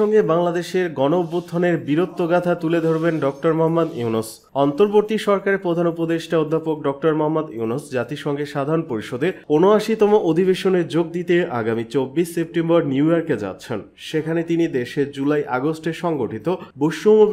সঙ্গে বাংলাদেশের গণ অভ্যুত্থানের গাথা তুলে ধরবেন ডক্টর মোহাম্মদ ইউনুস অন্তর্বর্তী সরকারের প্রধান উপদেষ্টা অধ্যাপক ডক্টর মোহাম্মদ ইউনুস জাতিসংঘের সাধারণ পরিষদে উনআশিতম অধিবেশনে যোগ দিতে আগামী চব্বিশ সেপ্টেম্বর নিউ ইয়র্কে যাচ্ছেন সেখানে তিনি দেশে জুলাই আগস্টে সংগঠিত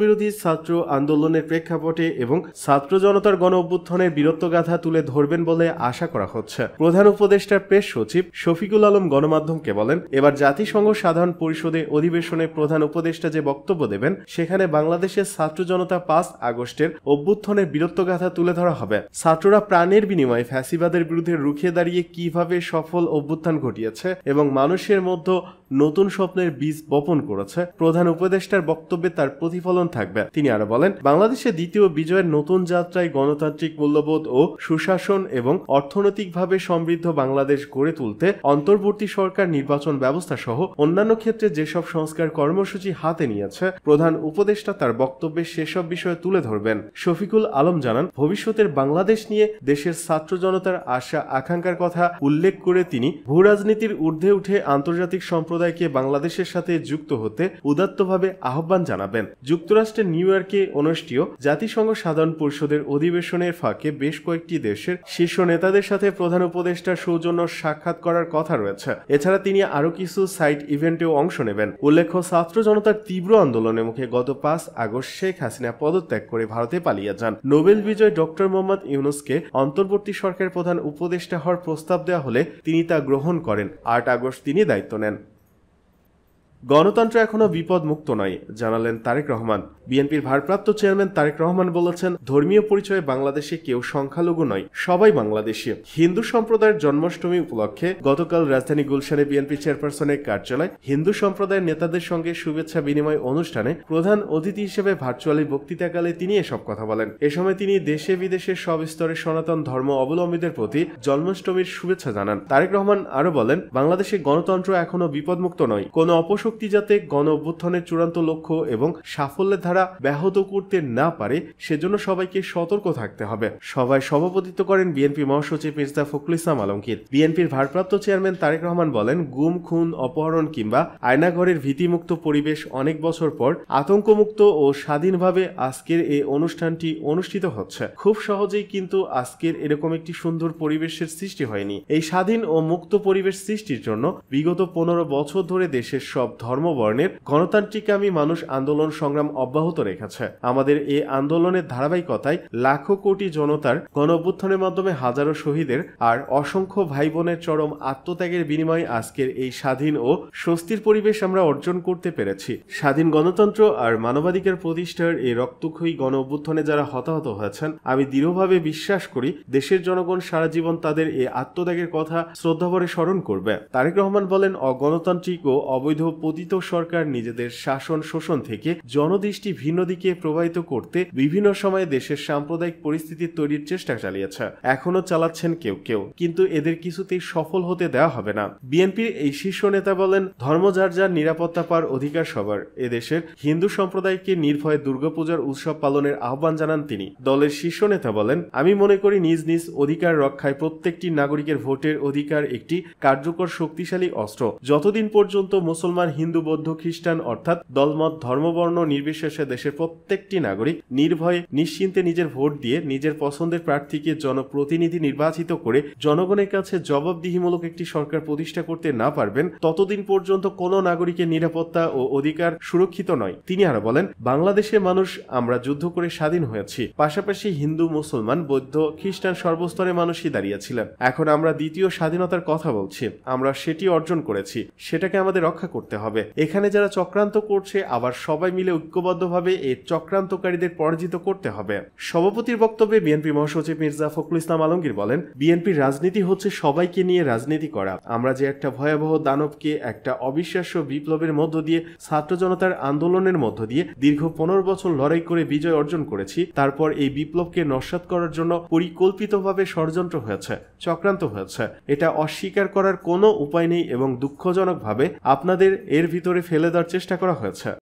বিরোধী ছাত্র আন্দোলনের প্রেক্ষাপটে এবং ছাত্র জনতার গণ অভ্যুত্থানের গাথা তুলে ধরবেন বলে আশা করা হচ্ছে প্রধান উপদেষ্টার প্রেস সচিব শফিকুল আলম গণমাধ্যমকে বলেন এবার জাতিসংঘ সাধারণ পরিষদে অধিবেশন অধিবেশনের প্রধান উপদেষ্টা যে বক্তব্য দেবেন সেখানে বাংলাদেশের ছাত্র জনতা পাঁচ আগস্টের অভ্যুত্থানের বীরত্বগাথা তুলে ধরা হবে ছাত্ররা প্রাণের বিনিময়ে ফ্যাসিবাদের বিরুদ্ধে রুখে দাঁড়িয়ে কিভাবে সফল অভ্যুত্থান ঘটিয়েছে এবং মানুষের মধ্যে নতুন স্বপ্নের বীজ বপন করেছে প্রধান উপদেষ্টার বক্তব্যে তার প্রতিফলন থাকবে তিনি আরো বলেন বাংলাদেশে দ্বিতীয় বিজয়ের নতুন যাত্রায় গণতান্ত্রিক মূল্যবোধ ও সুশাসন এবং অর্থনৈতিকভাবে সমৃদ্ধ বাংলাদেশ গড়ে তুলতে অন্তর্বর্তী সরকার নির্বাচন ব্যবস্থা সহ অন্যান্য ক্ষেত্রে যেসব সংস্কার কর্মসূচি হাতে নিয়েছে প্রধান উপদেষ্টা তার বক্তব্যে সেসব বিষয়ে তুলে ধরবেন শফিকুল আলম জানান ভবিষ্যতের বাংলাদেশ নিয়ে দেশের ছাত্র জনতার আশা আকাঙ্ক্ষার কথা উল্লেখ করে তিনি ভূরাজনীতির ঊর্ধ্বে উঠে আন্তর্জাতিক সম্প্রদায় সম্প্রদায়কে বাংলাদেশের সাথে যুক্ত হতে উদাত্তভাবে আহ্বান জানাবেন যুক্তরাষ্ট্রের নিউ ইয়র্কে অনুষ্ঠেয় জাতিসংঘ সাধারণ পরিষদের অধিবেশনের ফাঁকে বেশ কয়েকটি দেশের শীর্ষ নেতাদের সাথে প্রধান উপদেষ্টার সৌজন্য সাক্ষাৎ করার কথা রয়েছে এছাড়া তিনি আরও কিছু সাইট ইভেন্টেও অংশ নেবেন উল্লেখ্য ছাত্র জনতার তীব্র আন্দোলনের মুখে গত পাঁচ আগস্ট শেখ হাসিনা পদত্যাগ করে ভারতে পালিয়ে যান নোবেল বিজয় ডক্টর মোহাম্মদ ইউনুসকে অন্তর্বর্তী সরকারের প্রধান উপদেষ্টা হওয়ার প্রস্তাব দেওয়া হলে তিনি তা গ্রহণ করেন আট আগস্ট তিনি দায়িত্ব নেন গণতন্ত্র এখনো বিপদ মুক্ত নয় জানালেন তারেক রহমান বিএনপির ভারপ্রাপ্ত চেয়ারম্যান তারেক রহমান বলেছেন ধর্মীয় পরিচয়ে বাংলাদেশে কেউ সংখ্যালঘু নয় সবাই বাংলাদেশী হিন্দু সম্প্রদায়ের জন্মাষ্টমী উপলক্ষে গতকাল রাজধানী গুলশানে বিএনপি চেয়ারপারসনের কার্যালয়ে হিন্দু সম্প্রদায়ের নেতাদের সঙ্গে শুভেচ্ছা বিনিময় অনুষ্ঠানে প্রধান অতিথি হিসেবে ভার্চুয়ালি বক্তৃতাকালে তিনি এসব কথা বলেন এ সময় তিনি দেশে বিদেশে সব স্তরে সনাতন ধর্ম অবলম্বীদের প্রতি জন্মাষ্টমীর শুভেচ্ছা জানান তারেক রহমান আরো বলেন বাংলাদেশে গণতন্ত্র এখনো বিপদমুক্ত নয় কোনো অপশ শক্তি যাতে গণ অভ্যুত্থানের চূড়ান্ত লক্ষ্য এবং সাফল্যের ধারা ব্যাহত করতে না পারে সেজন্য সবাইকে সতর্ক থাকতে হবে সভায় সভাপতিত্ব করেন বিএনপি মহাসচিব মির্জা ফখরুল ইসলাম আলমগীর বিএনপির ভারপ্রাপ্ত চেয়ারম্যান তারেক রহমান বলেন গুম খুন অপহরণ কিংবা আয়নাঘরের ভীতিমুক্ত পরিবেশ অনেক বছর পর আতঙ্কমুক্ত ও স্বাধীনভাবে আজকের এই অনুষ্ঠানটি অনুষ্ঠিত হচ্ছে খুব সহজেই কিন্তু আজকের এরকম একটি সুন্দর পরিবেশের সৃষ্টি হয়নি এই স্বাধীন ও মুক্ত পরিবেশ সৃষ্টির জন্য বিগত পনেরো বছর ধরে দেশের সব ধর্ম বর্ণের গণতান্ত্রিক আমি মানুষ আন্দোলন সংগ্রাম অব্যাহত রেখেছে আমাদের এই আন্দোলনের ধারাবাহিকতায় লাখো কোটি জনতার গণ মাধ্যমে হাজারো শহীদের আর অসংখ্য ভাই বোনের চরম আত্মত্যাগের বিনিময়ে আজকের এই স্বাধীন ও স্বস্তির পরিবেশ আমরা অর্জন করতে পেরেছি স্বাধীন গণতন্ত্র আর মানবাধিকার প্রতিষ্ঠার এই রক্তক্ষয়ী গণ অভ্যুত্থানে যারা হতাহত হয়েছেন আমি দৃঢ়ভাবে বিশ্বাস করি দেশের জনগণ সারা জীবন তাদের এই আত্মত্যাগের কথা শ্রদ্ধাভরে স্মরণ করবে তারেক রহমান বলেন অগণতান্ত্রিক ও অবৈধ পতিত সরকার নিজেদের শাসন শোষণ থেকে জনদৃষ্টি ভিন্ন দিকে প্রবাহিত করতে বিভিন্ন সময়ে দেশের সাম্প্রদায়িক পরিস্থিতি তৈরির চেষ্টা চালিয়েছে এখনো চালাচ্ছেন কেউ কেউ কিন্তু এদের কিছুতেই সফল হতে দেওয়া হবে না বিএনপির এই শীর্ষ নেতা বলেন ধর্ম যার যার নিরাপত্তা পার অধিকার সবার এদেশের হিন্দু সম্প্রদায়কে নির্ভয়ে দুর্গাপূজার উৎসব পালনের আহ্বান জানান তিনি দলের শীর্ষ নেতা বলেন আমি মনে করি নিজ নিজ অধিকার রক্ষায় প্রত্যেকটি নাগরিকের ভোটের অধিকার একটি কার্যকর শক্তিশালী অস্ত্র যতদিন পর্যন্ত মুসলমান হিন্দু বৌদ্ধ খ্রিস্টান অর্থাৎ দলমত ধর্মবর্ণ নির্বিশেষে দেশের প্রত্যেকটি নাগরিক নির্ভয়ে নিশ্চিন্তে নিজের ভোট দিয়ে নিজের পছন্দের প্রার্থীকে জনপ্রতিনিধি নির্বাচিত করে জনগণের কাছে জবাবদিহিমূলক একটি সরকার প্রতিষ্ঠা করতে না পারবেন ততদিন পর্যন্ত কোনো নাগরিকের নিরাপত্তা ও অধিকার সুরক্ষিত নয় তিনি আরো বলেন বাংলাদেশের মানুষ আমরা যুদ্ধ করে স্বাধীন হয়েছি পাশাপাশি হিন্দু মুসলমান বৌদ্ধ খ্রিস্টান সর্বস্তরের মানুষই দাঁড়িয়েছিলেন এখন আমরা দ্বিতীয় স্বাধীনতার কথা বলছি আমরা সেটি অর্জন করেছি সেটাকে আমাদের রক্ষা করতে হবে হবে এখানে যারা চক্রান্ত করছে আবার সবাই মিলে ঐক্যবদ্ধভাবে এই চক্রান্তকারীদের পরাজিত করতে হবে সভাপতির বক্তব্যে বিএনপি মহাসচিব মির্জা ফখরুল ইসলাম আলমগীর বলেন বিএনপির রাজনীতি হচ্ছে সবাইকে নিয়ে রাজনীতি করা আমরা যে একটা ভয়াবহ দানবকে একটা অবিশ্বাস্য বিপ্লবের মধ্য দিয়ে ছাত্র জনতার আন্দোলনের মধ্য দিয়ে দীর্ঘ পনেরো বছর লড়াই করে বিজয় অর্জন করেছি তারপর এই বিপ্লবকে নস্বাত করার জন্য পরিকল্পিতভাবে ষড়যন্ত্র হয়েছে চক্রান্ত হয়েছে এটা অস্বীকার করার কোনো উপায় নেই এবং দুঃখজনকভাবে আপনাদের এ এর ভিতরে ফেলে দেওয়ার চেষ্টা করা হয়েছে